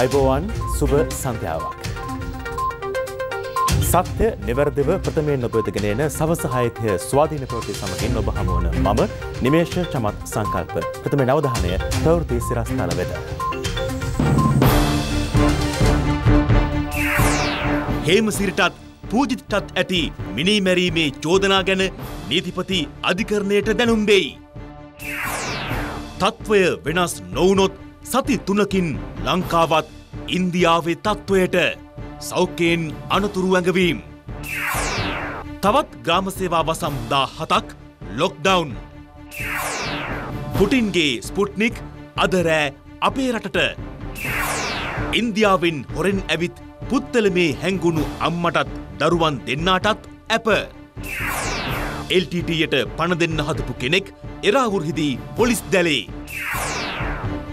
අයිබෝවන් සුබ සන්ධ්‍යාවක්. සත්‍ය නිවැරදිව ප්‍රථමයෙන් නොබෝධගෙන එන සවසහායතය ස්වාධීන ප්‍රවෘති සමගින් ඔබ හමුවන මම නිමේෂ චමත් සංකල්ප ප්‍රථම නවධානය ප්‍රවෘති සිරස්ථාන වෙත. හේමසිරිටත් පූජිතටත් ඇති මිනිමැරීමේ චෝදනා ගැන නීතිපති අධිකරණයට දැනුම් දෙයි. තත්ත්වය වෙනස් නොවනොත් සති තුනකින් ලංකාවත් ඉන්දියාවේ තත්ත්වයට සෞඛ්‍යයෙන් අනතුරු ඇඟවීම්. තවත් ග්‍රාමසේවා වසම් දා හතක් ලොක්ඩවුන්. පුටින්ගේ ස්පුට්නික් අදරෑ අපේ රටට. ඉන්දියාවෙන් හොරෙන් ඇවිත් පුත්තල මේ හැංගුණු අම්මටත් දරුවන් දෙන්නාටත් ඇප. LTTයට පණ දෙන්න හදපු කෙනෙක් එරාවුරහිදී පොලිස් දැලේ.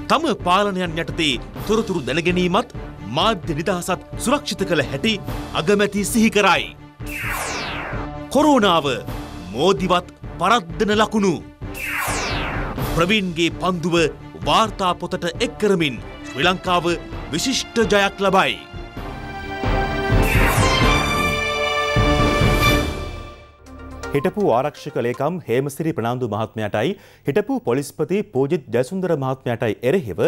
තම පාලනයන් යටතේ තොරතුරු දැනගැනීමත් මාධ්‍ය නිදහසත් සුරක්ෂිත කළ හැටි අගමැති සිහිකරයි. කොරෝනාව මෝදිවත් පරද්දන ලකුණු. ප්‍රවීන්ගේ පන්දුව වාර්තා පොතට එක් කරමින් ශ්‍රී ලංකාව විශිෂ්ට ජයක් ලබයි. හිටපු ආරක්ෂක ලේකම් හේමසිරි ප්‍රනාන්දු මහත්මයටයි හිටපු පොලිස්පති පූජිත් ජයසුන්දර මහත්මයටයි එරෙහිව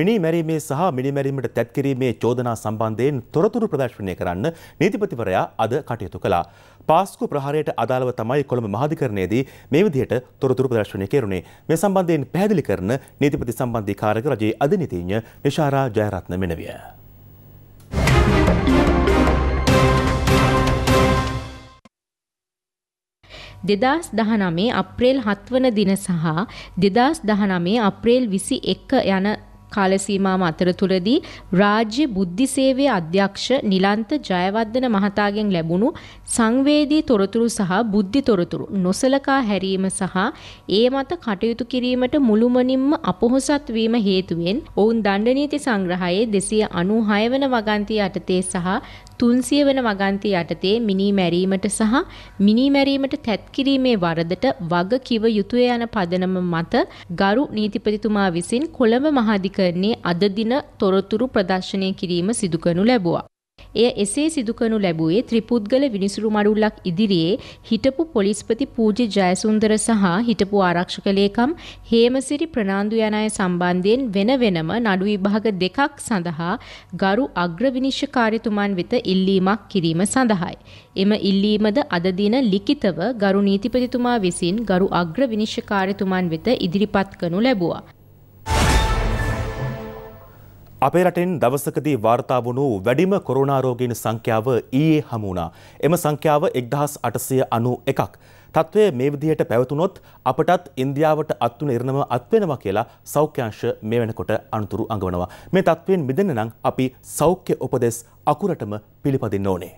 මිනි මැරීමේ සහ මිනි මැරීමට තැත් කිරීමේ චෝදනා සම්බන්ධයෙන් තොරතුරු ප්‍රදර්ශනය කරන්න නීතිපතිවරයා අද කටයුතු කළා. පාස්කු ප්‍රහාරයට අදාළව තමයි කොළඹ මහාධිකරණයේදී මේ විදිහට තොරතුරු ප්‍රදර්ශනය කෙරුණේ. මේ සම්බන්ධයෙන් පැහැදිලි කරන නීතිපති සම්බන්ධී කාරක රජයේ අධිනීතිඥ නිශාරා ජයරත්න මෙනවිය. දෙදස් දහනමේ අප්‍රේල් හත්වන දින සහ දෙදස් දහනමේ අප්‍රේල් විසි එක්ක යන කාලසීමාව අතරතුරදී රාජ්‍ය බුද්ධි සේවය අධ්‍යක්ෂ නිලන්ත ජයවර්ධන මහතාගෙන් ලැබුණු සංවේදී තොරතුරු සහ බුද්ධි තොරතුරු නොසලකා හැරීම සහ ඒ මත කටයුතු කිරීමට මුළුමනින්ම අපොහොසත් වීම හේතුවෙන් ඔවුන් දණ්ඩ නීති සංග්‍රහයේ 296 වන වගන්තිය යටතේ සහ 300 වන වගන්ති යටතේ මිනී මැරීමට සහ මිනී මැරීමට තැත් කිරීමේ වරදට වග කිව යුතුය යන පදනම මත ගරු නීතිපතිතුමා විසින් කොළඹ මහාධිකරණයේ අද දින තොරතුරු ප්‍රදර්ශනය කිරීම සිදු කරනු ලැබුවා. එය එසේ සිදු කරනු ලැබුවේ ත්‍රිපුද්ගල විනිසුරු මඩුල්ලක් ඉදිරියේ හිටපු පොලිස්පති පූජ්‍ය ජයසුන්දර සහ හිටපු ආරක්ෂක ලේකම් හේමසිරි ප්‍රනාන්දු යන අය සම්බන්ධයෙන් වෙන වෙනම නඩු විභාග දෙකක් සඳහා ගරු අග්‍ර විනිශ්චකාරයතුමන් වෙත ඉල්ලීමක් කිරීම සඳහායි. එම ඉල්ලීමද අද දින ලිඛිතව ගරු නීතිපතිතුමා විසින් ගරු අග්‍ර විනිශ්චකාරයතුමන් වෙත ඉදිරිපත් කරනු ලැබුවා. අපේ රටෙන් දවසකදී වාර්තා වුණු වැඩිම කොරෝනාරෝගීන් සංඛ්‍යාව ඊයේ හමුණා. එම සංඛ්‍යාව එක්දහස් අටසය අනු එකක්. තත්ත්වය මේ විදිහයට පැවතුනොත් අපටත් ඉන්දියාවට අත්වන ඉරණම අත්වෙනවා කියලා සෞඛ්‍යංශ මේ වෙනකොට අනතුරු අඟවනවා. මේ තත්ත්වයෙන් මිදෙන්න නම් අපි සෞඛ්‍ය උපදෙස් අකුරටම පිළිපදින්න ඕනේ.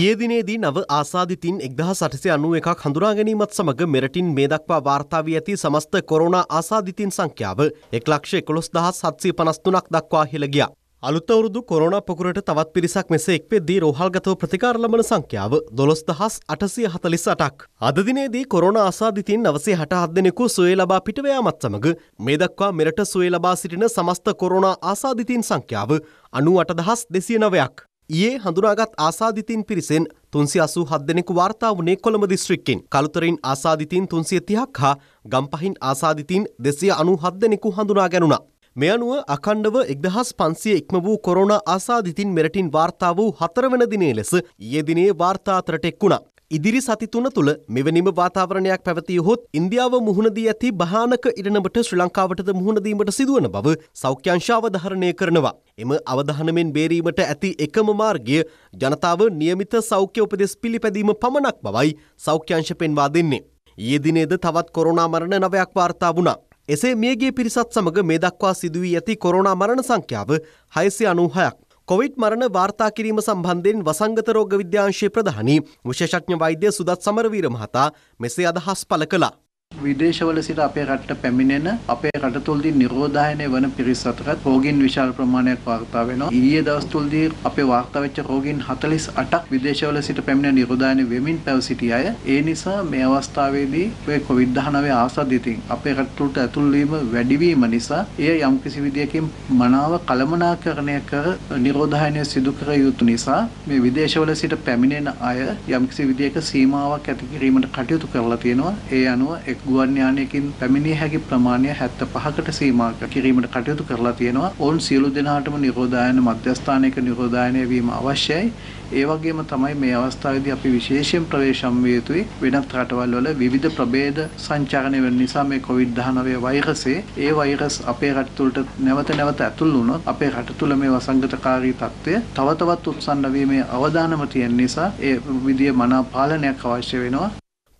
ඒදිනේදී නව ආසාධිතින් එක්දහ සටසය අනුව එකක් හඳුනා ගැනීමත් සමඟ මෙරටින් මේ දක්වා වාර්තාාවී ඇති සමස්ත කොරුණ ආසාධිතින් සංඛ්‍යාව එක්ලක්ෂ එකොළොස් දහස් සත්සී පනස්තුනක් දක්වා හිළගිය. අලුතවරුදු කොරුණ පොකුරට තවත් පිරිසක් මෙසේ එක්වෙද්දී රෝහල්ගතව ප්‍රතිකාරලමන සංඛ්‍යාව දොළොස් දහස් අටසය හතලිස් අටක්. අදදිනේදී කොරුණ ආසාධිතින් අවසේ හට අදෙනෙකු සුවේ ලබා පිටවයාමත් සමඟ මේ දක්වා මෙරට සුවේ ලබා සිටින සමස්ත කොරුණ ආසාධිතින් සංඛ්‍යාව අනු අටදහස් දෙසිය නවයක්. ඊයේ හඳුනාගත් ආසාධිතීන් පිරිසෙන් තුන්සි අසූ හත් දෙනෙකු වාර්තා වුණේ කොළඹ දිස්ත්‍රික්කෙන්. කළුතරින් ආසාධිතීන් තුන්සිය තිහක් හා ගම්පහින් ආසාධිතීන් දෙසිය අනු හත් දෙනෙකු හඳුනා ගැනුණා. මේ අනුව අකණ්ඩව එක්දහස් පන්සිය ඉක්ම වූ කොරෝණ ආසාධිතින් මෙරටින් වාර්තා වූ හතරවන දිනේ ලෙස යෙදිනේ වාර්තාතරට එක් වුණා. ඉදිරි සති තුන තුළ මෙවැනිම වාතාවරණයක් පැවතිය හොත් ඉන්දියාව මුහුණදී ඇති භයානක ඉරණමට ශ්‍රී ලංකාවටද මුහුණදීමට සිදුවන බව සෞඛ්‍යංශ අවධාරණය කරනවා. එම අවධානමෙන් බේරීමට ඇති එකම මාර්ගය ජනතාව નિયમિત සෞඛ්‍ය උපදෙස් පිළිපැදීම පමණක් බවයි සෞඛ්‍යංශ පෙන්වා දෙන්නේ. ඊයේ දිනේද තවත් කොරෝනා මරණ නවයක් වාර්තා වුණා. එසේ මියගිය පිරිසත් සමග මේ දක්වා සිදුවී ඇති කොරෝනා මරණ සංඛ්‍යාව 696ක්. කොවිඩ් මරණ වාර්තා කිරීම සම්බන්ධයෙන් වසංගත රෝග විද්‍යාංශයේ ප්‍රධානී විශේෂඥ වෛද්‍ය සුදත් සමරවීර මහතා මෙසේ අදහස් පළ කළා. විදේශවල සිට අපේ රටට පැමිණෙන අපේ රට තුළදී නිරෝධායනය වන පිරිස් අතරත් රෝගීන් විශාල ප්‍රමාණයක් වාර්තා වෙනවා. ඊයේ දවස් තුළදී අපේ වාර්තා වෙච්ච රෝගීන් 48ක් විදේශවල සිට පැමිණ නිරෝධායනය වෙමින් පැව සිටි අය. ඒ නිසා මේ අවස්ථාවේදී ඔය COVID-19 ආසාදිතින් අපේ රට තුළට ඇතුල් වීම වැඩි වීම නිසා එය යම්කිසි විදියකින් මනාව කළමනාකරණය කර නිරෝධායනය සිදු කර යුතු නිසා මේ විදේශවල සිට පැමිණෙන අය යම්කිසි විදියක සීමාවක් ඇති කිරීමට කටයුතු කරලා තියෙනවා. ඒ අනුව ගුවන් යානයකින් පැමිණිය හැකි ප්‍රමාණය 75කට සීමා කිරීමට කටයුතු කරලා තියෙනවා. ඔවුන් සියලු දෙනාටම නිරෝධායන මධ්‍යස්ථානයක නිරෝධායනය වීම අවශ්‍යයි. ඒ වගේම තමයි මේ අවස්ථාවේදී අපි විශේෂයෙන් ප්‍රවේශම් විය යුතුයි. වෙනත් රටවල් වල විවිධ ප්‍රභේද සංචාරණය වෙන නිසා මේ COVID-19 වෛරසය, ඒ වෛරස් අපේ රට තුළට නැවත නැවත ඇතුල් වුණොත් අපේ රට තුළ මේ වසංගතකාරී තත්ත්වය තව තවත් උත්සන්න වීමේ අවදානම තියෙන නිසා ඒ විදිය මනා පාලනයක් අවශ්‍ය වෙනවා.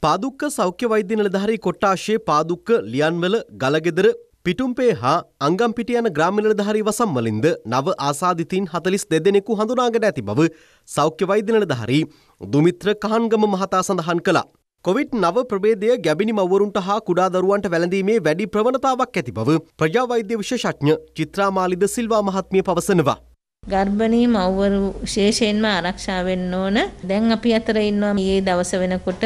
පාදුක්ක සෞඛ්‍ය වෛද්‍ය නිලධාරී කොට්ටාශයේ පාදුක්ක ලියන්වල ගලගෙදර පිටුම්පේ හා අංගම්පිටිය යන ග්‍රාම නිලධාරී වසම්වලින්ද නව ආසාදිතීන් 42 දෙනෙකු හඳුනාගෙන ඇති බව සෞඛ්‍ය වෛද්‍ය නිලධාරී දුමිත්‍ර කහන්ගම මහතා සඳහන් කළා. කොවිඩ්-9 ප්‍රභේදය ගැබිනි මව්වරුන්ට හා කුඩා දරුවන්ට වැළඳීමේ වැඩි ප්‍රවණතාවක් ඇති බව ප්‍රජාවෛද්‍ය විශේෂඥ චිත්‍රා මාලිද සිල්වා මහත්මිය පවසනවා. ගර්භණී මව්වරු විශේෂයෙන්ම ආරක්ෂා වෙන්න ඕන. දැන් අපි අතර ඉන්නවා මේ දවස වෙනකොට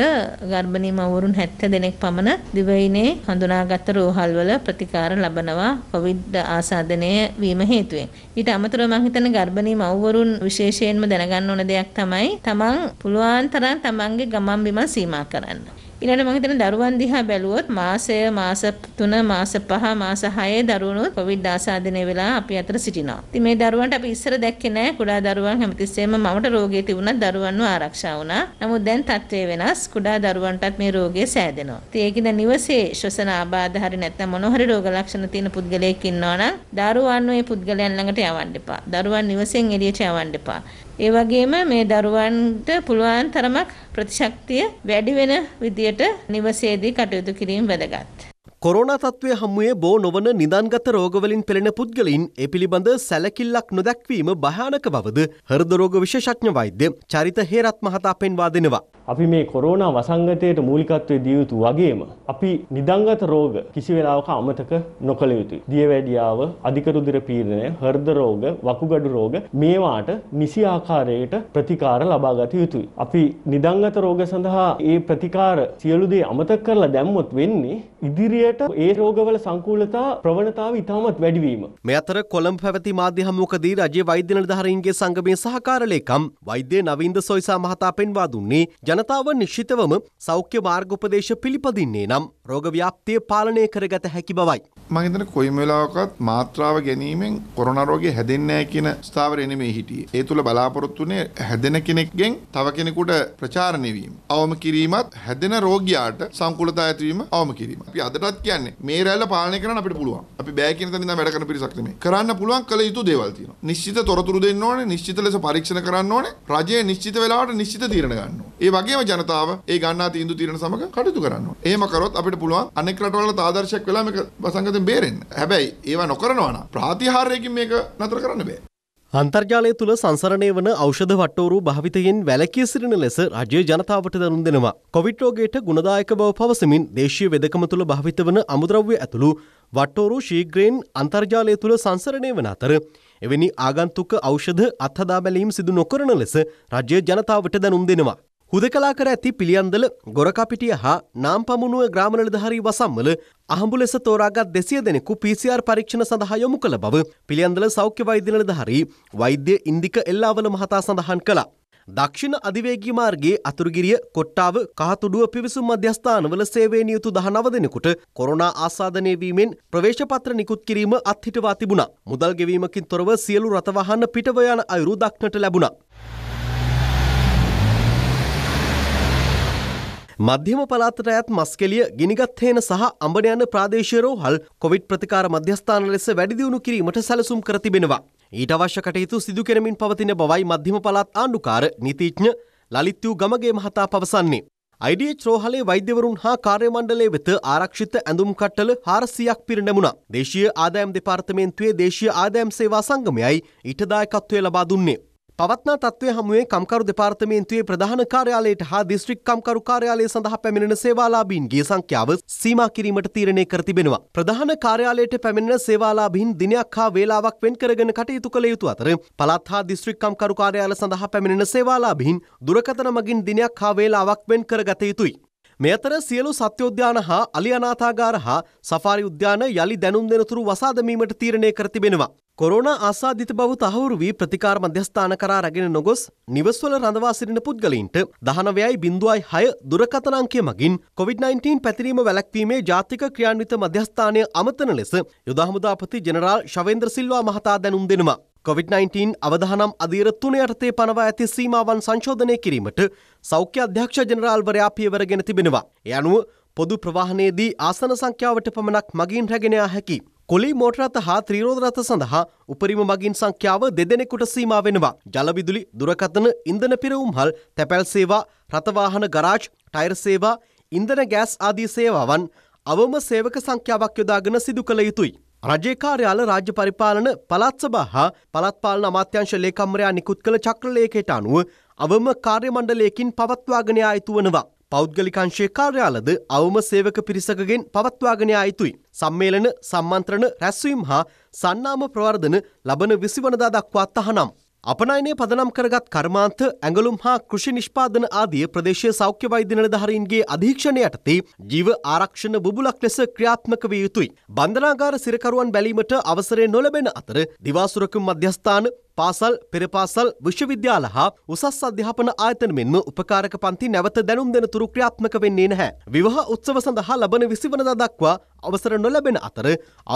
ගර්භණී මව්වරුන් 70 දෙනෙක් පමණ දිවයිනේ හඳුනාගත් රෝහල්වල ප්‍රතිකාර ලබනවා කොවිඩ් ආසාදනය වීම හේතුවෙන්. ඊට අමතරව මම හිතන ගර්භණී මව්වරුන් විශේෂයෙන්ම දැනගන්න ඕන දෙයක් තමයි තමන් පුළුවන් තරම් තමන්ගේ ගමන් බිමන් සීමා කරන්න. ඊළඟට මම හිතන දරුවන් දිහා බැලුවොත් මාසය මාස 3 මාස 5 මාස 6 දරුවනුත් කොවිඩ් ආසාදනය වෙලා අපි අතර සිටිනවා. ඉතින් මේ දරුවන්ට අපි ඉස්සර දැක්කේ නැහැ කුඩා දරුවන් හැමතිස්සෙම මවට රෝගී තිබුණත් දරුවන්ව ආරක්ෂා වුණා. නමුත් දැන් තත්ත්වය වෙනස්. කුඩා දරුවන්ටත් මේ රෝගය සෑදෙනවා. ඉතින් ඒකද නිවසේ ශ්වසන ආබාධ හරි නැත්නම් මොන හරි රෝග ලක්ෂණ තියෙන පුද්ගලයෙක් ඉන්නවා නම් දරුවන් ওই පුද්ගලයන් ළඟට යවන්න එපා. දරුවන් නිවසෙන් එළියට යවන්න එපා. ඒ වගේම මේ දරුවන්ට පුළුවන් තරමක් ප්‍රතිශක්තිය වැඩි වෙන විදියට නිවසේදී කටයුතු කිරීම වැදගත්. කොරෝනා තත්ත්වය හමුවේ බෝ නොවන නිදන්ගත රෝගවලින් පෙළෙන පුද්ගලින් ඒ පිළිබඳ සැලකිල්ලක් නොදැක්වීම භයානක බවද හෘද රෝග විශේෂඥ වෛද්‍ය චරිත හේරත් මහතා පෙන්වා දෙනවා. අපි මේ කොරෝනා වසංගතයට මූලිකත්වය දිය යුතු වගේම අපි නිදංගත රෝග කිසි වෙලාවක අමතක නොකළ යුතුයි. දියවැඩියාව, අධික රුධිර පීඩනය, හෘද රෝග, වකුගඩු රෝග මේවාට නිසි ආකාරයට ප්‍රතිකාර ලබා ගත යුතුයි. අපි නිදංගත රෝග සඳහා ඒ ප්‍රතිකාර සියලු දේ අමතක කරලා දැම්මොත් වෙන්නේ ඉදිරියට ඒ රෝගවල සංකූලතා ප්‍රවණතාව ඉතාමත් වැඩි වීම. මේ අතර කොළඹ පැවති මාධ්‍ය හමුවකදී රජයේ වෛද්‍ය නිලධාරීන්ගේ සංගමේ සහකාර ලේකම් වෛද්‍ය නවින්ද සොයිසා මහතා පෙන්වා දුන්නේ ජනතාව නිශ්චිතවම සෞඛ්‍ය මාර්ගෝපදේශ පිළිපදින්නේ නම් රෝග ව්‍යාප්තිය පාලනය කරගත හැකි බවයි. මම හිතන්නේ කොයිම වෙලාවකත් මාත්‍රාව ගැනීමෙන් කොරෝනා රෝගය හැදෙන්නේ නැහැ කියන ස්ථාවරය නෙමෙයි හිටියේ. ඒ තුල බලාපොරොත්තුනේ හැදෙන කෙනෙක්ගෙන් තව කෙනෙකුට ප්‍රචාරණය වීම. අවම කිරීමත් හැදෙන රෝගියාට සංකූලතා ඇතිවීම අවම කිරීම. අපි අදටත් කියන්නේ මේ රැල්ල පාලනය කරන්න අපිට පුළුවන්. අපි බෑ කියන තැනින් වැඩ කරන පිරිසක් නෙමෙයි. කරන්න පුළුවන් කළ යුතු දේවල් තියෙනවා. නිශ්චිත තොරතුරු දෙන්න ඕනේ, නිශ්චිත ලෙස පරීක්ෂණ කරන්න ඕනේ. රජය නිශ්චිත වෙලාවට නිශ්චිත තීරණ ගන්න ඕනේ. ඒ වගේම ජනතාව ඒ ගන්නා තීන්දුව තීරණ සමග කටයුතු කරන්න ඕනේ. එහෙම කරොත් අපිට පුළුවන් අනෙක් රටවලට ආදර්ශයක් වෙලා මේක වසංගතෙන් බේරෙන්න. හැබැයි ඒවා නොකරනවා නම් ප්‍රාතිහාර්යකින් මේක නතර කරන්න බෑ. අන්තර්ජාලය තුළ සංසරණය වන ෞෂධ වට්ටෝරු භාවිතයෙන් වැලකී සිරෙන ලෙස රජය ජනතාවට දරුන් දෙනවා. කොවිට්‍රෝගේට ගුණදායක බව පවසමින් දේශීය වෙදකම තුළ භාවිත වන අමුද්‍රව්‍ය ඇතුළු වට්ටෝරු ශීග්‍රයෙන් අන්තර්ජාලය තුළ සංසරණය වන අතර එවැනි ආගන්තුක ෞෂධ අත්හදා බැලීම් සිදු නොකරන ලෙස රජය ජනතාවට දැනුම් දෙනවා. හුදකලා කර ඇති පිළියන්දල ගොරකපිටිය හා නාම්පමුණුව ග්‍රාම නිලධාරී වසම්වල අහඹු ලෙස තෝරාගත් 200 දෙනෙකු PCR පරීක්ෂණ සඳහා යොමු කළ බව පිළියන්දල සෞඛ්‍ය වෛද්‍ය නිලධාරී වෛද්‍ය ඉන්දික එල්ලාවල මහතා සඳහන් කළා. දක්ෂිණ අධිවේගී මාර්ගයේ අතුරුගිරිය, කොට්ටාව, කහතුඩුව පිවිසුම් මධ්‍යස්ථානවල සේවය නියුතු 19 දෙනෙකුට කොරෝනා ආසාදනය වීමෙන් ප්‍රවේශ පත්‍ර නිකුත් කිරීම අත්හිටවා තිබුණා. මුදල් ගෙවීමකින් තොරව සියලු රථ වාහන පිටව යන අයුරු දක්නට ලැබුණා. මධ්‍යම පළාතට අයත් මස්කෙලිය ගිනිගත් හේන සහ අඹන යන ප්‍රාදේශීය රෝහල් කොවිඩ් ප්‍රතිකාර මධ්‍යස්ථාන ලෙස වැඩි දියුණු කිරීමට සැලසුම් කර තිබෙනවා. ඊට අවශ්‍ය කටයුතු සිදු කරමින් පවතින බවයි මධ්‍යම පළාත් ආණ්ඩුකාර නීතිඥ ලලිත් වූ ගමගේ මහතා පවසන්නේ. IDH රෝහලේ වෛද්‍යවරුන් හා කාර්යමණ්ඩලය වෙත ආරක්ෂිත ඇඳුම් කට්ටල 400ක් පිරිනැමුණා. දේශීය ආදායම් දෙපාර්තමේන්තුවේ දේශීය ආදායම් සේවා සංගමයයි ඊට දායකත්වය ලබා දුන්නේ. පවත්නා තත්ත්වය හමුවේ කම්කරු දෙපාර්තමේන්තුවේ ප්‍රධාන කාර්යාලයට හා දිස්ත්‍රික් කම්කරු කාර්යාලය සඳහා පැමිණෙන සේවාලාභීන්ගේ සංඛ්‍යාව සීමා කිරීමට තීරණය කර තිබෙනවා. ප්‍රධාන කාර්යාලයට පැමිණෙන සේවාලාභීන් දිනයක් හා වේලාවක් වෙන් කරගෙන කටයුතු කළ යුතු අතර පළාත් හා දිස්ත්‍රික් කම්කරු කාර්යාල සඳහා පැමිණෙන සේවාලාභීන් දුරකථන මගින් දිනයක් හා වේලාවක් වෙන් කරගත යුතුයි. මේ අතර සියලු සත්‍යෝද්‍යාන හා අලි අනාථාගාර හා සෆාරි උද්‍යාන යලි දැනුම් දෙනතුරු වසා දැමීමට තීරණය කර තිබෙනවා. කොරෝනා ආසාදිත බව තහවුරු වී ප්‍රතිකාර මධ්‍යස්ථාන කරා රැගෙන නොගොස් නිවස්වල රඳවා සිටින පුද්ගලයින්ට 19.6 දුරකථන අංකය මගින් COVID-19 පැතිරීම වැළැක්වීමේ ජාතික ක්‍රියාන්විත මධ්‍යස්ථානය අමතන ලෙස යුද හමුදාපති ජෙනරාල් ශවේන්ද්‍ර සිල්වා මහතා දැනුම් දෙනවා. කොවිD-19 අවධානම් අධීර තුන යටතේ පනවා ඇති සීමාවන් සංශෝධනය කිරීමට සෞඛ්‍ය අධ්‍යක්ෂ ජනරාල්වරයා පියවරගෙන තිබෙනවා. ඒ අනුව පොදු ප්‍රවාහනයේදී ආසන සංඛ්‍යාවට පමණක් මගින් රැගෙන යා හැකියි. කොලේ මෝටරත හා ත්‍රීරෝධරත සඳහා උපරිම මගින් සංඛ්‍යාව දෙදෙනෙකුට සීමා වෙනවා. ජලවිදුලි දුරකථන ඉන්ධන පිරවුම් හල් තැපැල් සේවා රථවාහන ගරාජ් ටයිර් සේවා ඉන්ධන ගෑස් ආදී සේවාවන් අවම සේවක සංඛ්‍යාවක් යොදාගෙන සිදු කළ යුතුයි. රජයේ කාර්යාල රාජ්‍ය පරිපාලන පළාත් සභා හා පළාත් පාලන අමාත්‍යාංශ ලේකම්වරයා නිකුත් කළ චක්‍රලේඛයට අනුව අවම කාර්ය මණ්ඩලයකින් පවත්වාගෙන යා යුතු වනවා. පෞද්ගලික අංශයේ කාර්යාලද අවම සේවක පිරිසකගෙන් පවත්වාගෙන යා යුතුයි. සම්මේලන, සම්මන්ත්‍රණ, රැස්වීම් හා සන්නාම ප්‍රවර්ධන ලබන 20 වනදා දක්වා තහනම්. අපනයනය පදනම් කරගත් කර්මාන්ත ඇඟලුම් හා කෘෂි නිෂ්පාදන ආදිය ප්‍රදේශය සෞඛ්‍ය වෛද්‍ය නිලධාරීන්ගේ අධීක්ෂණය යටතේ ජීව ආරක්ෂණ බුබුලක් ලෙස ක්‍රියාත්මක විය යුතුයි. බන්ධනාගාර සිරකරුවන් බැලීමට අවසරය නොලැබෙන අතර දිවාසුරකම් මධ්‍යස්ථාන පාසල් පෙරපාසල් විශ්වවිද්‍යාල හා උසස් අධ්‍යාපන ආයතන මෙන්ම උපකාරක පන්ති නැවත දැනුම් දෙන තුරු ක්‍රියාත්මක වෙන්නේ නැහැ. විවාහ උත්සව සඳහා ලබන විසිවනදා දක්වා අවසර නොලැබෙන අතර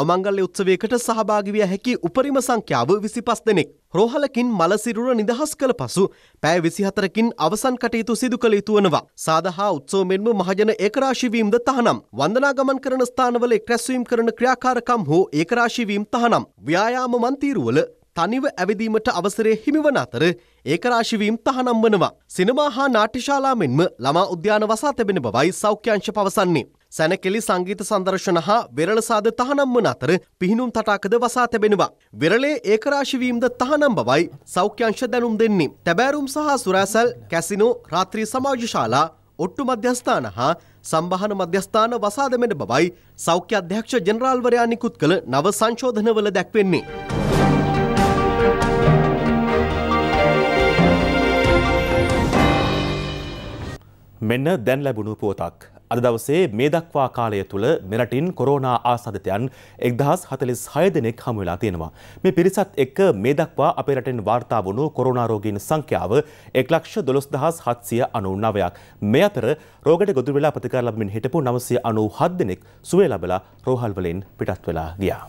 අවමංගල්‍ය උත්සවයකට සහභාගි විය හැකි උපරිම සංඛ්‍යාව 25 දෙනෙක්. රෝහලකින් මලසිරුර නිදහස් කළ පසු පැය 24කින් අවසන් කටයුතු සිදු කළ යුතු වනවා. සාදා උත්සව මෙන්ම මහජන ඒකරාශී වීමද තහනම්. වන්දනා ගමන් කරන ස්ථානවල එක්රැස්වීම කරන ක්‍රියාකාරකම් හෝ ඒකරාශී වීම තහනම්. ව්‍යායාම මන්තිරුවල තනිව ඇවිදීමට අවසරය හිමිවන අතර ඒකරාශිවීම් තහනම් වනවා. සිනමා හා නාට්‍යශාලා මෙන්ම ළමා උද්‍යාන වසා තිබෙන බවයි සෞඛ්‍යංශ පවසන්නේ. සැනකෙලි සංගීත සංදර්ශන හා වෙරළ සාද තහනම් වන අතර පිහිනුම් තටාකද වසා තිබෙනවා. වෙරළේ ඒකරාශිවීම්ද තහනම් බවයි සෞඛ්‍යංශ දැනුම් දෙන්නේ. තැබෑරුම් සහ සුරාසල්, කැසිනෝ, රාත්‍රී සමාජශාලා, ඔට්ටු මධ්‍යස්ථාන හා සම්බහන මධ්‍යස්ථාන වසා දෙමෙන බවයි සෞඛ්‍ය අධ්‍යක්ෂ ජෙනරාල්වරයා නිකුත් කළ නව සංශෝධනවල දැක්වෙන්නේ. මෙන්න දැන් ලැබුණු පුවතක්. අද දවසේ මේ දක්වා කාලය තුළ මෙරටින් කොරෝනා ආසාධිතයන් එක්දහස් හතලිස් හය දෙනෙක් හමුවෙලා තියෙනවා. මේ පිරිසත් එක්ක මේ දක්වා අපේ රටෙන් වාර්තා වුණු කොරෝනාරෝගීන් සංඛ්‍යාව එක්ලක්ෂ දොළොස් දහස් හත්සිය අනු නවයක්. මේ අතර රෝගට ගොදුර වෙලා ප්‍රතිකාර ලබමින් හිටපු නවසය අනු හත් දෙනෙක් සුවේ ලබලා රෝහල්වලින් පිටත් වෙලා ගියා.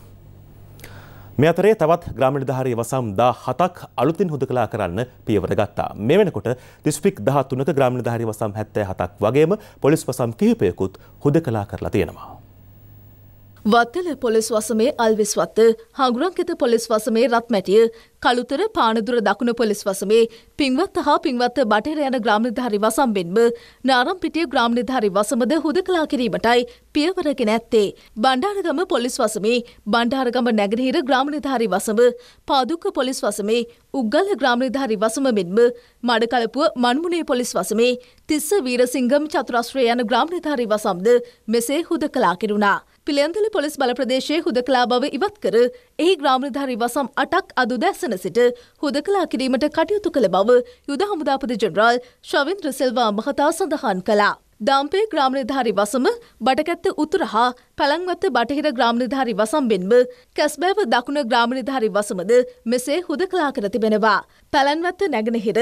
මේ අතරේ තවත් ග්‍රාමනිධාරී වසම් දා හතක් අලුතින් හුද කලා කරන්න පියවර ගත්තා. මේ වෙනකොට දිස්පික් දහ තුනක ග්‍රාමනිධාරී වසම් හැත්තෑ හතක් වගේම පොලිස් වසම් කිහිපයකුත් හුද කලා කරලා තියෙනවා. වත්තල පොලිස් වසමේ අල්විස්වත්ත හගුරන්කෙත පොලිස් වසමේ රත්මැටිය කළුතර පානදුර දකුණ පොලිස් වසමේ පින්වත්ත හා පින්වත්ත බටහිර යන ග්‍රාමනිධාරි වසම්බෙන්ම නාරම්පිටිය ග්‍රාමනිධාරි වසමද හුදකලා කිරීමටයි පියවරගෙන ඇත්තේ. බණ්ඩාරගම පොලිස් වසමේ බණ්ඩාරගම නැගරහිර ග්‍රාමනිධාරි වසම පාදුක්ක පොලිස් වසමේ උග්ගල ග්‍රාමනිධාරි වසම මෙන්ම මඩකලපුව මන්මුණේ පොලිස් වසමේ තිස්ස වීරසිංගම් චතුරස්ත්‍රය යන ග්‍රාමනිධාරි වසම්ද මෙසේ හුදකලා කෙරුණා. පිළියන්තල පොලිස් බල ප්‍රදේශයේ හුදකලා බව ඉවත් කර එහි ග්‍රාමනිධාරි වසම් අටක් අද උදැසන සිට හුදකලා කිරීමට කටයුතු කළ බව යුද හමුදාපති ජෙනරාල් ශවින්ද්‍ර සෙල්වා මහතා සඳහන් කළා. දාම්පේ ග්‍රාමනිධාරි වසම බටකැත්ත උතුර හා පැළංවත්ත බටහිර ග්‍රාමණධාරි වසම්බෙන්ම කැස්බෑව දකුණ ග්‍රාමණධාරි වසමද මෙසේ හුද කලා කර තිබෙනවා. පැළන්වත්ත නැගෙනහිර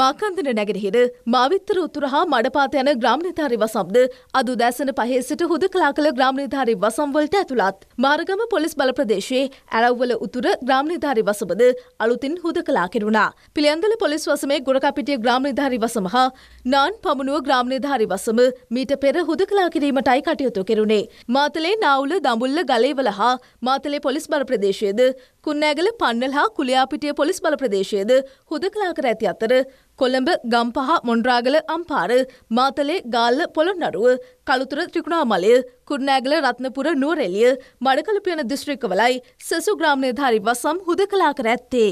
මාකන්දන නැගෙනහිර මාවිත්තර උතුරහා මඩපාත යන ග්‍රාමණධාරි වසම්ද අද උදෑසන පහේ සිට හුද කලා කළ ග්‍රාමණධාරි වසම්වලට ඇතුළත්. මාරගම පොලිස් බල ප්‍රදේශයේ ඇරව්වල උතුර ග්‍රාමණධාරි වසමද අලුතින් හුද කලා කෙරුණා. පිළියන්දල පොලිස් වසමේ ගොඩකපිටිය ග්‍රාමණධාරි වසම හා නාන් පමණුව ග්‍රාමණධාරි වසම මීට පෙර හුද කලා කිරීමටයි කටයුතු කෙරුණේ. මාත මාතලේ නාවුල දඹුල්ල ගලේවල හා මාතලේ පොලිස් බල ප්‍රදේශයේද කුන්නෑගල පන්නල් හා කුලියාපිටිය පොලිස් බල ප්‍රදේශයේද හුදකලා කර ඇති අතර කොළඹ ගම්පහ මොන්ඩ්‍රාගල අම්පාර මාතලේ ගාල්ල පොළොන්නරුව කළුතුර ත්‍රිකුණාමලය කුරුණෑගල රත්නපුර නුවරඑළිය මඩකලපියන දිස්ත්‍රික්කවලයි සසු ග්‍රාම නිලධාරී වසම් හුදකලා කර ඇත්තේ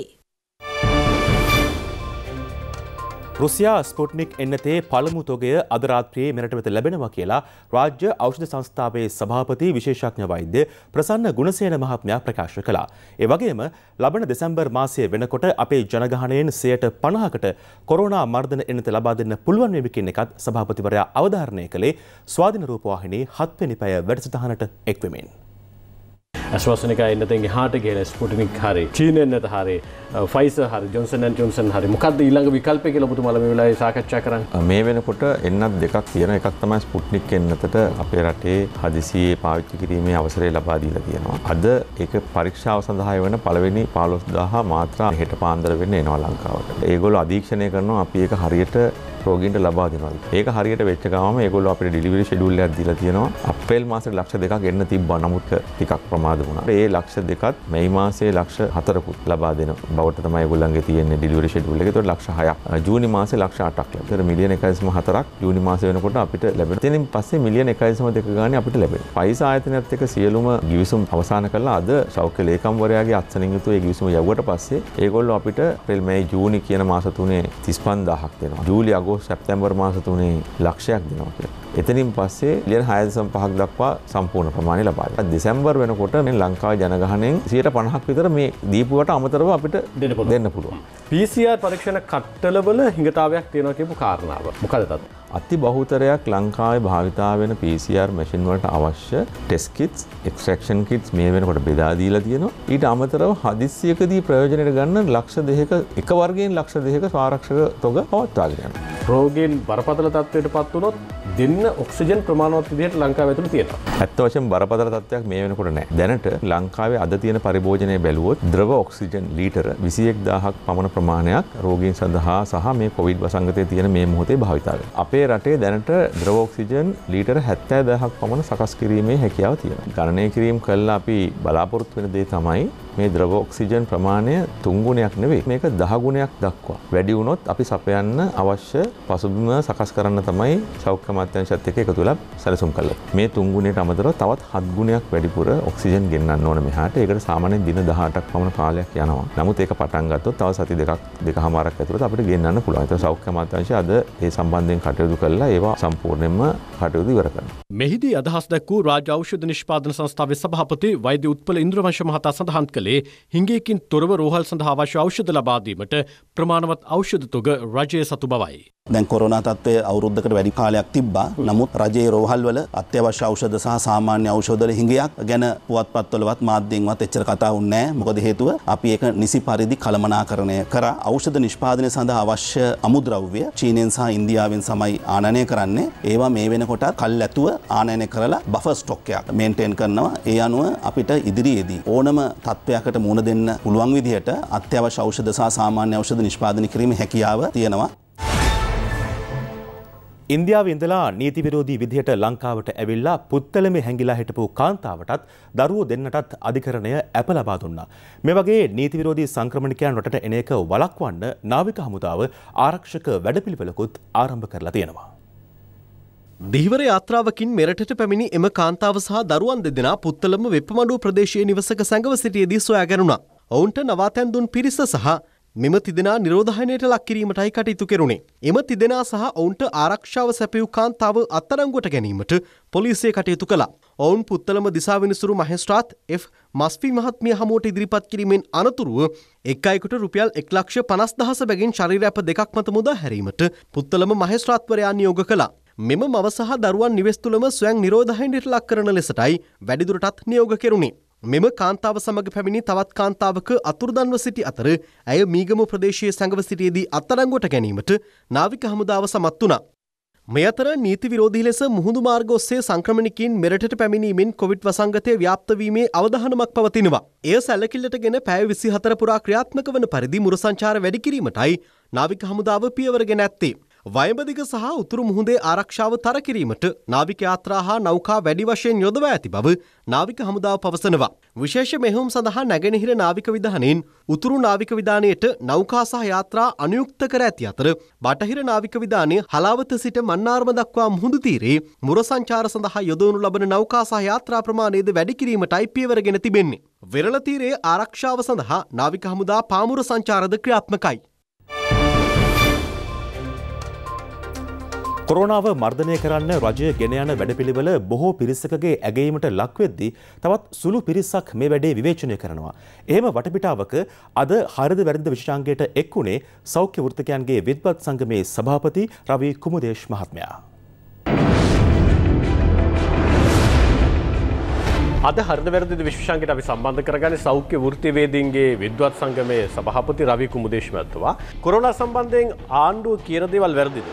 රුසියා ස්පුට්නික් එන්නතේ පළමු තොගය අදරාත්‍රයේ මෙරට වෙත ලැබෙනවා කියලා රාජ්‍ය ඖෂධ සංස්ථාවේ සභාපති විශේෂඥ වෛද්‍ය ප්‍රසන්න ගුණසේන මහත්මයා ප්‍රකාශ කළා. ඒ වගේම ලබන දෙසැම්බර් මාසයේ වෙනකොට අපේ ජනගහණයෙන් 50%කට කොරෝනා මර්ධන එන්නත ලබා දෙන්න පුළුවන් වෙමි කියන එකත් සභාපතිවරයා අවධාරණය කළේ ස්වාධීන රූපවාහිනී 7 වෙනි පැය වැඩසටහනට එක් වෙමින්. ඇස්වසනක එන්නතෙන්ගේ හාට කියල ස්පොටිනික් හරි චීනන්නත හරි ෆයිස හරි ජොන්සන් ජොන්සන් හරි මොකක්ද ඊළඟ විකල්පය කියල පුතු මල වෙලා සාකච්ඡා කරන්න මේ වෙනකොට එන්නත් දෙකක් තියෙන එකක් තමයි ස්පුට්නික් එන්නතට අපේ රටේ හදිසියේ පාවිච්චි කිරීමේ අවසරය ලබාදීලා තියෙනවා අද එක පරීක්ෂාව සඳහාය වන පළවෙනි පාලොස් දහ මාත්‍රා හෙට පාන්දර වෙන්න එනවා ලංකාවට ඒගොල අධීක්ෂණය කරනවා අපි එක හරියට රෝගීන්ට ලබා දෙනවද ඒක හරියට වෙච්ච ගම ඒගොල්ලෝ අපිට ඩිලිවරි ෂෙඩියුල් එකක් දීලා තියෙනවා අප්‍රේල් මාසෙට ලක්ෂ දෙකක් එන්න තිබ්බා නමුත් ටිකක් ප්‍රමාද වුණා ඒ ලක්ෂ දෙකත් මේ මාසේ ලක්ෂ හතරකුත් ලබා දෙන බවට තමයි ඒගොල්ලන්ගේ තියෙන්නේ ඩිලිවරි ෂෙඩියුල් එක ඒතකොට ලක්ෂ හයක් ජූනි මාසේ ලක්ෂ අටක් ලැබුණා ඒතර මිලියන 1.4ක් ජූනි මාසේ වෙනකොට අපිට ලැබෙන තනින් පස්සේ මිලියන 1.2 ගානේ අපිට ලැබෙන පයිස ආයතනයත් එක්ක සියලුම ගිවිසුම් අවසන් කළා අද සෞඛ්‍ය ලේකම්වරයාගේ අත්සනින් යුතු ඒ ගිවිසුම යවුවට පස්සේ ඒගොල්ලෝ අපිට පෙල් මේ ජූනි කියන මාස තුනේ 35000ක් දෙනවා. ජූලි අගෝස්තු සැප්තැම්බර් මාස තුනේ ලක්ෂයක් දෙනවා කියලා. එතනින් පස්සේ ලියන හයදසම් පහක් දක්වා සම්පූර්ණ ප්‍රමාණය ලබාද දෙසැම්බර් වෙනකොට මේ ලංකා ජනගහනෙන් සියට පණහක් විතර මේ දීපුවට අමතරව අපිට දෙන්න පුළුවන්. පිසිR පරීක්ෂණ කට්ටලවල හිඟතාවයක් තියෙනවා කියපු කාරණාව මොකද තත්. අති බහුතරයක් ලංකාවේ භාවිතා වෙන PCR මැෂින් වලට අවශ්‍ය ටෙස්ට් කිට්ස්, එක්ස්ට්‍රැක්ෂන් කිට්ස් මේ වෙනකොට බෙදා දීලා තියෙනවා. ඊට අමතරව හදිස්සියකදී ප්‍රයෝජනෙට ගන්න ලක්ෂ දෙකක එක වර්ගයෙන් ලක්ෂ දෙකක ආරක්ෂක තොග පවත්වාගෙන යනවා. රෝගීන් බරපතල තත්ත්වයට පත් වුණොත් දෙන්න ඔක්සිජන් ප්‍රමාණවත් විදිහට ලංකාව ඇතුළේ තියෙනවා. ඇත්ත වශයෙන්ම බරපතල තත්ත්වයක් මේ වෙනකොට නැහැ. දැනට ලංකාවේ අද තියෙන පරිභෝජනය බැලුවොත් ද්‍රව ඔක්සිජන් ලීටර 21000ක් පමණ ප්‍රමාණයක් රෝගීන් සඳහා සහ මේ කොවිඩ් වසංගතයේ තියෙන මේ මොහොතේ භාවිතාවේ. අපේ අපේ රටේ දැනට ද්‍රවෝක්සිජන් ලීටර හැත්තෑ දහක් පමණ සකස් කිරීමේ හැකියාව තියෙන. ගණනය කිරීම් කල්ලා අපි බලාපොරොත් වෙන දේ තමයි මේ ද්‍රවෝක්සිජන් ප්‍රමාණය තුන්ගුණයක් නෙවේ මේක දහගුණයක් දක්වා. වැඩිවුනොත් අපි සපයන්න අවශ්‍ය පසුබිම සකස් කරන්න තමයි සෞඛ්‍ය මාත්‍යංශත් එක එකතුල සැලසුම් කළ. මේ තුන්ගුණයට අමතරව තවත් හත්ගුණයක් වැඩිපුර ඔක්සිජන් ගෙන්න්න ඕන මෙහාට ඒකට සාමාන්‍ය දින දහටක් පමණ කාලයක් යනවා. නමුත් ඒක පටන් ගත්තොත් තව සති දෙකක් දෙක හමාරක් ඇතුළත අපිට ගෙන්නන්න පුළුවන්. ඒක සෞඛ්‍ය මාත්‍යංශය අද ඒ සම්බන්ධයෙන් කටයුතු කටයුතු කල්ලා ඒවා සම්පූර්ණයෙන්ම කටයුතු ඉවරකන්න. මෙහිදී අදහස් දැක්වූ රාජ ෞෂධ නිෂ්පාදන සංස්ථාවේ සභාපති වෛද්‍ය උත්පල ඉන්ද්‍රවංශ මහතා සඳහන් කළේ හිඟේකින් තොරව රෝහල් සඳහා අවශ්‍ය ඖෂධ ලබාදීමට ප්‍රමාණවත් ඖෂධ තොග රජය සතු බවයි. දැන් කොරෝනා තත්ත්වය අවුරුද්දකට වැඩි කාලයක් තිබ්බා. නමුත් රජයේ රෝහල්වල අත්‍යවශ්‍ය ඖෂධ සහ සාමාන්‍ය ඖෂධවල හිඟයක් ගැන පුවත්පත්වලවත් මාධ්‍යයෙන්වත් එච්චර කතා වුණේ නැහැ. මොකද හේතුව අපි ඒක නිසි පරිදි කළමනාකරණය කරා. ඖෂධ නිෂ්පාදනය සඳහා අවශ්‍ය අමුද්‍රව්‍ය චීනෙන් සහ ඉන්දියාවෙන් සමයි ආනයනය කරන්නේ. ඒවා මේ වෙනකොට කල් ඇතුව ආනයනය කරලා බෆර් ස්ටොක් එකක් මේන්ටේන් කරනවා. ඒ අනුව අපිට ඉදිරියේදී ඕනම තත්ත්වයකට මුහුණ දෙන්න පුළුවන් විදිහට අත්‍යවශ්‍ය ඖෂධ සහ සාමාන්‍ය ඖෂධ නිෂ්පාදනය කිරීමේ හැකියාව තියෙනවා. ඉන්දියාව ඉඳලා නීති විරෝධී විදිහට ලංකාවට ඇවිල්ලා පුත්තලමේ හැංගිලා හිටපු කාන්තාවටත් දරුවෝ දෙන්නටත් අධිකරණය ඇප ලබා දුන්නා. මේ වගේ නීති විරෝධී සංක්‍රමණිකයන් රටට එන එක වළක්වන්න නාවික හමුදාව ආරක්ෂක වැඩපිළිවෙලකුත් ආරම්භ කරලා තියෙනවා. දිවිවර යාත්‍රාවකින් මෙරටට පැමිණි එම කාන්තාව සහ දරුවන් දෙදෙනා පුත්තලම වෙප්පමඩුව ප්‍රදේශයේ නිවසක සැඟව සිටියේදී සොයාගැනුණා. ඔවුන්ට නවාතැන් දුන් පිරිස සහ මෙම තිදෙනා නිරෝධහනයට ලක්කිරීමටයි කටයුතු කෙරුණේ. එම තිදෙනා සහ ඔවුන්ට ආරක්ෂාව සැපයූ කාන්තාව අත්තරංගුවට ගැනීමට පොලිසිය කටයුතු කළා. ඔවුන් පුත්තලම දිසා විනිසුරු මහේස්ත්‍රාත් F මස්පි මහත්මිය හමුවට ඉදිරිපත් කිරීමෙන් අනතුරුව එක් අයෙකුට රුපියල් 1,50,000 බැගින් ශරීරාප දෙකක් මත මුදා හැරීමට පුත්තලම මහේස්ත්‍රාත්වරයා නියෝග කළා. මෙම මව සහ දරුවන් නිවෙස් තුලම ස්වයං නිරෝධහනයට ලක් කරන ලෙසටයි වැඩිදුරටත් නියෝග කෙරුණේ. මෙම කාන්තාව සමග පැමිණි තවත් කාන්තාවක අතුරුදන්ව සිටි අතර ඇය මීගම ප්‍රදේශයේ සැඟව සිටියේදී අත්අඩංගුවට ගැනීමට නාවික හමුදාව සමත් වුණා. මේ අතර නීති විරෝධී ලෙස මුහුදු මාර්ග ඔස්සේ සංක්‍රමණිකයින් මෙරටට පැමිණීමෙන් කොවිඩ් වසංගතය ව්‍යාප්ත වීමේ අවධානමක් පවතිනවා. එය සැලකිල්ලටගෙන පැය 24 පුරා ක්‍රියාත්මක වන පරිදි මුර සංචාර වැඩි කිරීමටයි නාවික හමුදාව පියවර ගෙන ඇත්තේ. වයඹදිග සහ උතුරු මුහුදේ ආරක්ෂාව තර කිරීමට නාවික යාත්‍රා හා නෞකා වැඩි වශයෙන් යොදවා ඇති බව නාවික හමුදාව පවසනවා. විශේෂ මෙහෙයුම් සඳහා නැගෙනහිර නාවික විධානයෙන් උතුරු නාවික විධානයට නෞකා සහ යාත්‍රා අනුයුක්ත කර ඇති අතර බටහිර නාවික විධානය හලාවත සිට මන්නාර්ම දක්වා මුහුදු තීරේ මුර සංචාර සඳහා යොදවනු ලබන නෞකා සහ යාත්‍රා ප්‍රමාණයද වැඩි කිරීමටයි පියවරගෙන තිබෙන්නේ. වෙරළ තීරයේ ආරක්ෂාව සඳහා නාවික හමුදා පාමුර සංචාරද ක්‍රියාත්මකයි. කොරෝනාව මර්ධනය කරන්න රජය ගෙන යන වැඩපිළිවෙල බොහෝ පිරිසකගේ ඇගීමට ලක්වෙද්දී තවත් සුළු පිරිසක් මේ වැඩේ විවේචනය කරනවා. එහෙම වටපිටාවක අද හරිද වැරදිද විශෂාංගයට එක් වුණේ සෞඛ්‍ය වෘත්තකයන්ගේ විද්වත් සංගමේ සභාපති රවී කුමුදේශ් මහත්මයා. අද හරද වැරදි විශ්ෂන්කට අපි සම්බන්ධ කරගන සෞඛ්‍ය ෘතිවේදීන්ගේ විද්වත් සංගමය සභහපති රවිකු මුදේශමඇත්තුවා. කොරනා සම්බන්ධයෙන් ආණ්ඩුව කියරදේවල් වැරදිද.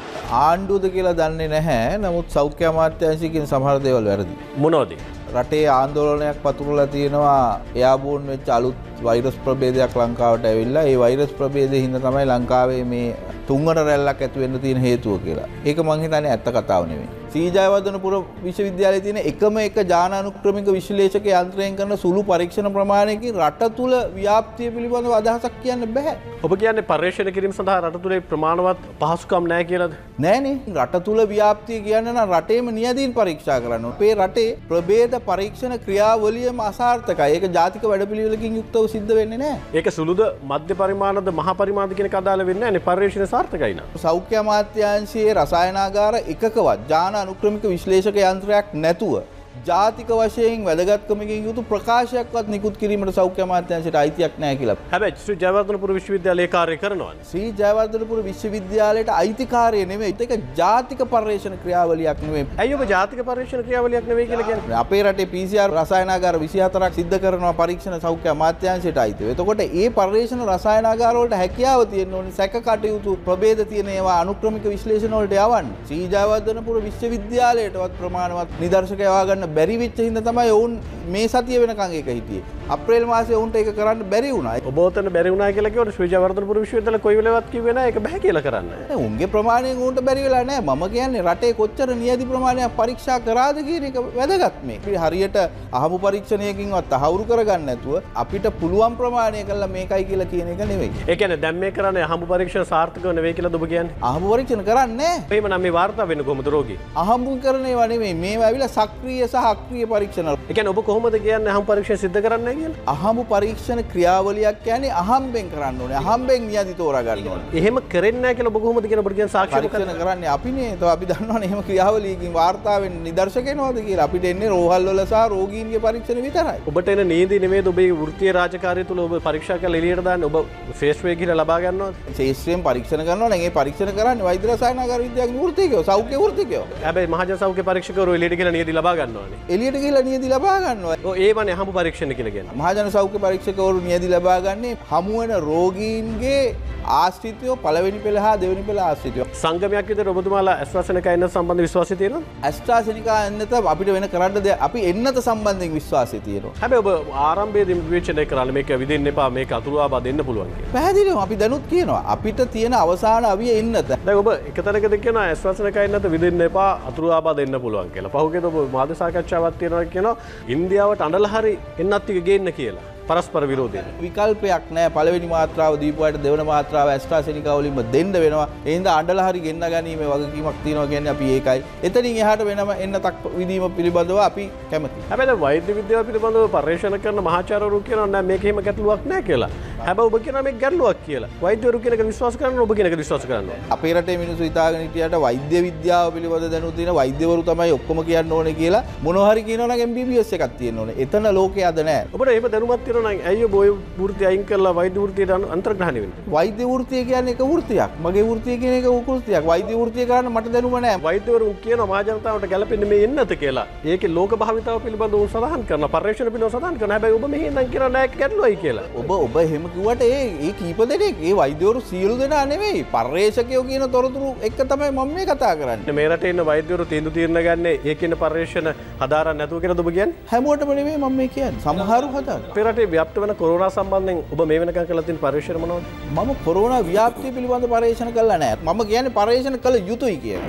ආණ්ඩුවද කියලා දන්නේ නැහැ නමුත් සෞඛ්‍ය අමාත්‍යංශිකින් සහරදේවල් වැරදි. මොනෝද. රටේ ආන්දෝලනයක් පතුරලා තියෙනවා එයාබූන් වෙච් අලුත් වෛරස් ප්‍රබේදයක් ලංකාවට ඇවිල්ලා ඒ වෛරස් ප්‍රබේද හිද තමයි ලංකාවේ මේ තුන්ගට රැල්ලක් ඇතිවෙන්න තියෙන හේතුව කියලා. ඒක මංහිතන ඇත්ත කතාවනෙවෙේ. ශ්‍රීජයවර්ධනපුර විශ්වවිද්‍යාලයේ තියෙන එකම එක ජානානුක්‍රමික විශ්ලේෂක යන්ත්‍රයෙන් කරන සුළු පරීක්ෂණ ප්‍රමාණයකින් රට තුල ව්‍යාප්තිය පිළිබඳව අදහසක් කියන්න බෑ. ඔබ කියන්නේ පර්යේෂණ කිරීම සඳහා රට තුලේ ප්‍රමාණවත් පහසුකම් නැහැ කියලාද? නෑනේ. රට තුල ව්‍යාප්තිය කියන්න නම් රටේම නියදීන් පරීක්ෂා කරන්න ඕනේ. අපේ රටේ ප්‍රභේද පරීක්ෂණ ක්‍රියාවලියම අසාර්ථකයි. ඒක ජාතික වැඩපිළිවෙලකින් යුක්තව සිද්ධ වෙන්නේ නෑ. ඒක සුළුද මධ්‍ය පරිමාණද මහ පරිමාණද කියන කතාවල වෙන්නේ නැහැ. පර්යේෂණ සාර්ථකයි නම්. සෞඛ්‍ය අමාත්‍යාංශයේ රසායනාගාර එකකවත් ජාන අනුක්‍රමික විශ්ලේෂක යන්ත්‍රයක් නැතුව ජාතික වශයෙන් වැදගත්කමකින් යුතු ප්‍රකාශයක්වත් නිකුත් කිරීමට සෞඛ්‍ය මාත්‍යංශයට අයිතියක් නෑ කියලා. හැබැයි ශ්‍රී ජයවර්ධනපුර විශ්වවිද්‍යාලයේ කාර්ය කරනවා. ශ්‍රී ජයවර්ධනපුර විශ්වවිද්‍යාලයට අයිතිකාරය නෙමෙයි. ඒක ජාතික පර්යේෂණ ක්‍රියාවලියක් නෙමෙයි. ඇයි ඔබ ජාතික පර්යේෂණ ක්‍රියාවලියක් නෙමෙයි කියලා කියන්නේ? අපේ රටේ PCR රසායනාගාර 24ක් සිද්ධ කරනවා පරීක්ෂණ සෞඛ්‍ය අමාත්‍යාංශයට අයිතිව. එතකොට ඒ පර්යේෂණ රසායනාගාර වලට හැකියාව තියෙන්න ඕනේ සැක කටයුතු ප්‍රභේද තියෙන ඒවා අනුක්‍රමික විශ්ලේෂණ වලට යවන්න. ශ්‍රී ජයවර්ධනපුර විශ්වවිද්‍යාලයටවත් ප්‍රමාණවත් නිදර්ශක යවා ගන්න බැරි වෙච්ච හින්දා තමයි ඔවුන් මේ සතිය වෙනකන් ඒක හිටියේ. අප්‍රේල් මාසේ උන්ට එක කරන්න බැරි වුණයි ඔබෝතන බැරිුණ කියලකට ශ්‍රජවර්තපුර විශ්වතල කොයිලවත් වෙන එක බැ කියල කරන්න උන්ගේ ප්‍රමාණය උන්ට බැරිවෙලා නෑ ම කියන්නේ රටේ කොච්චර නියති ප්‍රමාණයක් පරීක්ෂා කරාද කියන එක වැදගත් මේ හරියට අහමු පරීක්ෂණයකින්වත් අහවුරු කරගන්න ඇතුව අපිට පුළුවන් ප්‍රමාණය කල්ලා මේකයි කියලා කියන එක නෙවෙයි එකන දැම්ම කරන හම පරීක්ෂ සාර්ථක නවේ කියලා දුබ කියන් අහම පරීක්ෂණ කරන්න පේම නම් වාර්තා වෙන කොමතරෝග අහම්බු කරනය වනේ මේ වැවිල සක්‍රිය සහක්‍රිය පරීක්ෂණ එක ඔබ කොහොමද කියන්න හම් පරීක්ෂ සිද්ධ කරන්නේ කරයි කියලා. අහඹු පරීක්ෂණ ක්‍රියාවලියක් කියන්නේ අහම්බෙන් කරන්න ඕනේ. අහම්බෙන් නියදි තෝරා ගන්න ඕනේ. එහෙම කරන්නේ නැහැ කියලා ඔබ කොහොමද කියන ඔබට කියන සාක්ෂි පරීක්ෂණ කරන්නේ අපිනේ. ඒතකොට අපි දන්නවනේ එහෙම ක්‍රියාවලියකින් වාර්තාවෙන් නිදර්ශක එනවාද කියලා. අපිට එන්නේ රෝහල් වල සහ රෝගීන්ගේ පරීක්ෂණ විතරයි. ඔබට එන නීති නෙමෙයිද ඔබේ වෘත්තීය රාජකාරිය තුල ඔබ පරීක්ෂා කරලා එළියට දාන්නේ. ඔබ ශ්‍රේෂ්ඨ වේ කියලා ලබා ගන්නවද? ශ්‍රේෂ්ඨයෙන් පරීක්ෂණ කරනවා නම් ඒ පරීක්ෂණ කරන්නේ වෛද්‍ය රසායනාගාර විද්‍යාඥ වෘත්තිකයෝ, සෞඛ්‍ය වෘත්තිකයෝ. හැබැයි මහජන සෞඛ්‍ය පරීක්ෂකවරු එළියට ගිහලා නියදි ලබා ගන්නවානේ. එළියට ගිහලා නියදි ලබා ගන්නවා. ඔය ඒ වනේ අහඹු පරීක්ෂණ කියලා තියෙන. මහජන සෞඛ්‍ය පරීක්ෂකවරු නියදි ලබාගන්නේ හමුවන රෝගීන්ගේ ආශ්‍රිතයෝ පළවෙනි පෙළ හා දෙවැනි පෙළ ආශ්‍රිතයෝ. සංගමයක් විතර ඔබතුමාලා ඇස්වාසනිකා එන්නත් සම්බන්ධ විශ්වාසය තියෙනවද? ඇස්වාසනිකා එන්නත අපිට වෙන කරන්න දෙයක් අපි එන්නත සම්බන්ධයෙන් විශ්වාසය තියෙනවා. හැබැයි ඔබ ආරම්භයේදී විවේචනය කරලා මේක විදින්න එපා මේක අතුරුවා දෙන්න පුළුවන් කියලා. පැහැදිලිව අපි දැනුත් කියනවා. අපිට තියෙන අවසාන අවිය එන්නත. දැන් ඔබ එකතරකද කියනවා ඇස්වාසනිකා එන්නත විදින්න එපා අතුරුවා දෙන්න පුළුවන් කියලා. පහුගියද ඔබ මාධ්‍ය සාකච්ඡාවක් තියෙනවා කියනවා ඉන්දියාවට අඬලා හරි එන්නත් ටික තියෙන්න කියලා. පරස්පර විරෝධය. විකල්පයක් නෑ පළවෙනි මාත්‍රාව දීපුවාට දෙවන මාත්‍රාව ඇස්ට්‍රාසෙනිකා වලින්ම දෙන්න වෙනවා. ඒ හින්දා අඬලා හරි ගෙන්න ගැනීමේ වගකීමක් තියෙනවා කියන්නේ අපි ඒකයි. එතනින් එහාට වෙනම එන්න තක් විදීම පිළිබඳව අපි කැමතියි. හැබැයි වෛද්‍ය විද්‍යාව පිළිබඳව පර්යේෂණ කරන මහාචාර්යවරු කියනවා නෑ මේක එහෙම ගැටලුවක් නෑ කියලා. හැබැයි ඔබ කියනවා මේක ගැටලුවක් කියලා. වෛද්‍යවරු කියන එක විශ්වාස කරන්න ඔබ කියන එක විශ්වාස කරන්න. අපේ රටේ මිනිස්සු හිතාගෙන හිටියට වෛද්‍ය විද්‍යාව පිළිබඳ දැනුම තියෙන වෛද්‍යවරු තමයි ඔක්කොම කියන්න ඕනේ කියලා මොනවා හරි කියනවනම් MBBS එකක් තියෙන්න ඕනේ. එතන ලෝකේ අද නෑ. ඔබට එහෙම දැනුමක් කරන ඇයි බොය ෘති අයින් කරලා වෛද්‍ය ෘතියට අන්තර්ග්‍රහණ වෙන වෛද්‍ය ෘතිය කියන එක ෘතියක් මගේ ෘතිය කියන එක උකෘතියක් වෛද්‍ය ෘතිය කරන්න මට දැනුම නෑ වෛද්‍යවරු කියන මාජනතාවට ගැලපෙන්නේ මේ එන්නත කියලා ඒක ලෝක භාවිතාව පිළිබඳව උන් සඳහන් කරන පර්යේෂණ පිළිබඳව සඳහන් කරන හැබැයි ඔබ මෙහි ඉඳන් කියන නෑ ගැටලුවයි කියලා ඔබ ඔබ එහෙම කිව්වට ඒ ඒ කීප දෙනෙක් ඒ වෛද්‍යවරු සියලු දෙනා නෙවෙයි පර්යේෂකයෝ කියන තොරතුරු එක තමයි මම මේ කතා කරන්නේ මේ රටේ ඉන්න වෛද්‍යවරු තීන්දුව තීරණ ගන්න ඒ කියන පර්යේෂණ හදාරන්න නැතුව කියලා ඔබ කියන්නේ හැමෝටම නෙවෙයි මම මේ කියන්නේ සමහරු හදාන පෙරට රටේ ව්‍යප්ත වන කොරුණා සම්බන්ධයෙන් ඔබ මේ වෙනක කලතින් පර්ේෂණ මනොද මම කොරුණ ව්‍යාප්තිය පිළිබඳ පර්ේෂණ කල්ලා නෑ මම කියන පර්ේෂණ කළ යුතුයි කිය.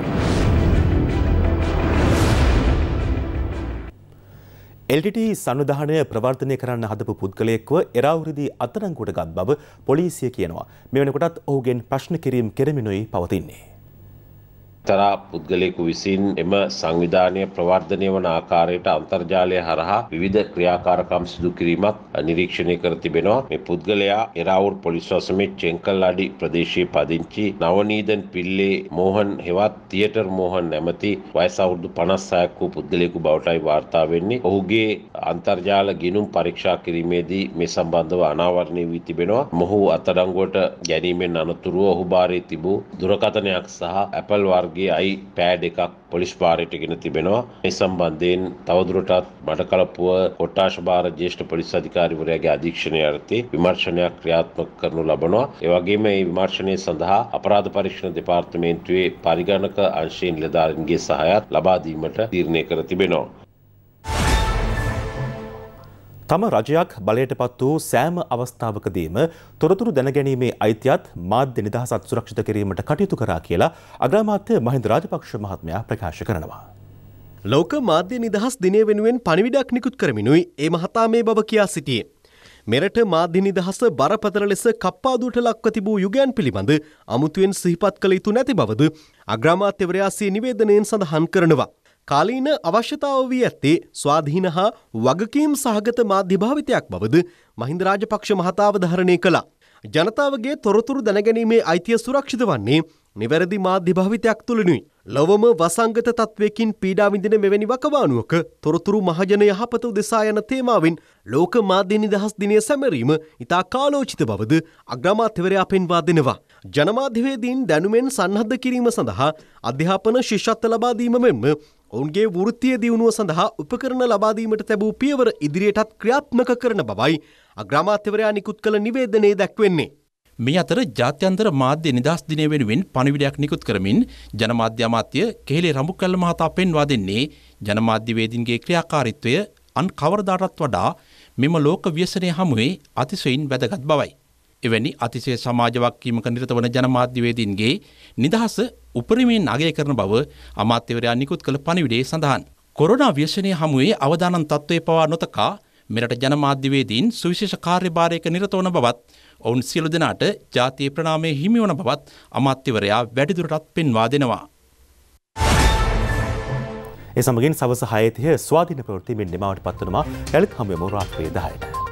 එල්ටට සනුධානය ප්‍රවර්තනය කරන්න හදපු පුද්ගලයෙක්ව එරවුරදි අතරංකුට ගත් බව පොලිසිය කියනවා මෙවනකොටත් ඔහුගෙන් ප්‍රශ්න කිරීම් කෙරමිණුයි පවතින්නේ. එක්තරා පුද්ගලයෙකු විසින් එම සංවිධානය ප්‍රවර්ධනය වන ආකාරයට අන්තර්ජාලය හරහා විවිධ ක්‍රියාකාරකම් සිදු කිරීමක් නිරීක්ෂණය කර තිබෙනවා. මේ පුද්ගලයා එරාවුල් පොලිස් වසමේ චෙන්කල්ලාඩි ප්‍රදේශයේ පදිංචි නවනීදන් පිල්ලේ මෝහන් හෙවත් තියටර් මෝහන් නැමැති වයස අවුරුදු 56ක් වූ පුද්ගලයෙකු බවටයි වාර්තා වෙන්නේ. ඔහුගේ අන්තර්ජාල ගිණුම් පරීක්ෂා කිරීමේදී මේ සම්බන්ධව අනාවරණය වී තිබෙනවා. මොහු අත්අඩංගුවට ගැනීමෙන් අනතුරුව ඔහු භාරයේ තිබූ දුරකථනයක් සහ Apple වර්ග වගේ අයි පෑඩ් එකක් පොලිස් පාරයටගෙන තිබෙනවා ඒ සම්බන්ධයෙන් තවදුරටත් මඩකලපුව කොට්ටාශ භාර ජේෂ්ඨ පොලිස් අධිකාරිවරයාගේ අධීක්ෂණය අර්ථේ විමර්ශනයක් ක්‍රියාත්මක කරනු ලබනවා ඒ වගේම මේ විමර්ශනය සඳහා අපරාධ පරීක්ෂණ දෙපාර්තමේන්තුවේ පරිගණක අංශයෙන් නිලධාරීන්ගේ සහයත් ලබා දීමට තීරණය කර තිබෙනවා තම රජයක් බලයට පත් වූ සෑම අවස්ථාවකදීම තොරතුරු දැනගැනීමේ අයිතියත් මාධ්‍ය නිදහසත් සුරක්ෂිත කිරීමට කටයුතු කරා කියලා අග්‍රාමාත්‍ය මහින්ද රාජපක්ෂ මහත්මයා ප්‍රකාශ කරනවා. ලෝක මාධ්‍ය නිදහස් දිනය වෙනුවෙන් පණිවිඩක් නිකුත් කරමිනුයි ඒ මහතා මේ බව කියා සිටියේ. මෙරට මාධ්‍ය නිදහස බරපතල ලෙස කප්පාදුවට ලක්ව තිබූ යුගයන් පිළිබඳ අමුතුවෙන් සිහිපත් කළ යුතු නැති බවද අග්‍රාමාත්‍යවරයා සිය නිවේදනයෙන් සඳහන් කරනවා. කාලීන අවශ්‍යතාව වී ඇත්තේ ස්වාධීන හා වගකීම් සහගත මාධ්‍ය භාවිතයක් බවද මහින්ද රාජපක්ෂ මහතා අවධාරණය කළා. ජනතාවගේ තොරතුරු දැනගැනීමේ අයිතිය සුරක්ෂිත වන්නේ නිවැරදි මාධ්‍ය භාවිතයක් තුලනුයි. ලොවම වසංගත තත්වයකින් පීඩා විඳින මෙවැනි වකවානුවක තොරතුරු මහජන යහපත උදෙසා යන තේමාවෙන් ලෝක මාධ්‍ය නිදහස් දිනය සැමරීම ඉතා කාලෝචිත බවද අග්‍රාමාත්‍යවරයා පෙන්වා දෙනවා. ජනමාධ්‍යවේදීන් දැනුමෙන් සන්නද්ධ කිරීම සඳහා අධ්‍යාපන ශිෂ්‍යත්ව ලබා දීම මෙන්ම ඔවුන්ගේ වෘත්තිය දියුණුව සඳහා උපකරණ ලබාදීමට තැබූ පියවර ඉදිරියටත් ක්‍රියාත්මක කරන බවයි අග්‍රාමාත්‍යවරයා නිකුත් කළ නිවේදනයේ දැක්වෙන්නේ. මේ අතර ජාත්‍යන්තර මාධ්‍ය නිදහස් දිනය වෙනුවෙන් පණිවිඩයක් නිකුත් කරමින් ජනමාධ්‍ය අමාත්‍ය කෙහෙලේ රඹුකල්ල මහතා පෙන්වා දෙන්නේ ජනමාධ්‍යවේදීන්ගේ ක්‍රියාකාරීත්වය අන් කවරදාටත් වඩා මෙම ලෝක ව්‍යසනය හමුවේ අතිශයින් වැදගත් බවයි. එවැනි අතිශය සමාජවක්කීමක නිරත වන ජනමාධ්‍යවේදීන්ගේ නිදහස උපරිමයෙන් අගය කරන බව අමාත්‍යවරයා නිකුත් කළ පණිවිඩේ සඳහන්. කොරෝනා ව්‍යසනය හමුවේ අවදානන් තත්ත්වය පවා නොතකා මෙරට ජනමාධ්‍යවේදීන් සුවිශේෂ කාර්යභාරයක නිරතවන බවත් ඔවුන් සියලු දෙනාට ජාතිය ප්‍රනාමය හිමිවන බවත් අමාත්‍යවරයා වැඩිදුරටත් පෙන්වා දෙනවා. එසමගින් සවස හයතිය ස්වාධීන ප්‍රෘති මෙන්නෙමවට පත්වනවා ඇලත් හමයම රාත්‍රයේ දායට.